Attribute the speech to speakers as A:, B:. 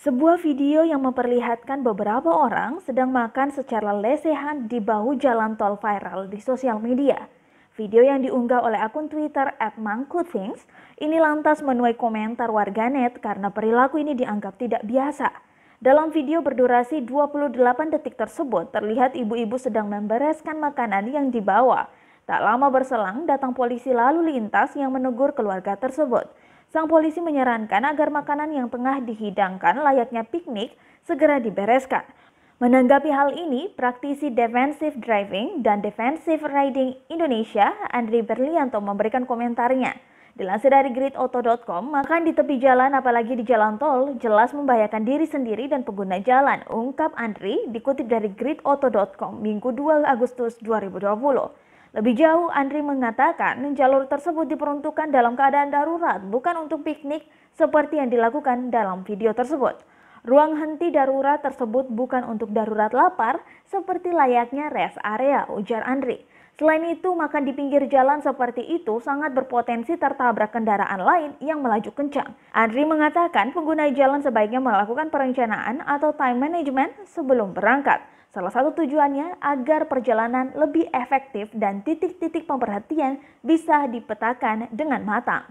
A: Sebuah video yang memperlihatkan beberapa orang sedang makan secara lesehan di bahu jalan tol viral di sosial media. Video yang diunggah oleh akun Twitter @mangkutthings ini lantas menuai komentar warganet karena perilaku ini dianggap tidak biasa. Dalam video berdurasi 28 detik tersebut terlihat ibu-ibu sedang membereskan makanan yang dibawa. Tak lama berselang datang polisi lalu lintas yang menegur keluarga tersebut. Sang polisi menyarankan agar makanan yang tengah dihidangkan layaknya piknik segera dibereskan. Menanggapi hal ini, praktisi defensive driving dan defensive riding Indonesia, Andri Berlianto memberikan komentarnya. Dilansir dari gridauto.com, makan di tepi jalan apalagi di jalan tol jelas membahayakan diri sendiri dan pengguna jalan, ungkap Andri dikutip dari gridauto.com Minggu 2 Agustus 2020. Lebih jauh, Andri mengatakan jalur tersebut diperuntukkan dalam keadaan darurat, bukan untuk piknik seperti yang dilakukan dalam video tersebut. Ruang henti darurat tersebut bukan untuk darurat lapar seperti layaknya rest area, ujar Andri. Selain itu, makan di pinggir jalan seperti itu sangat berpotensi tertabrak kendaraan lain yang melaju kencang. Andri mengatakan pengguna jalan sebaiknya melakukan perencanaan atau time management sebelum berangkat. Salah satu tujuannya agar perjalanan lebih efektif dan titik-titik pemberhentian bisa dipetakan dengan matang.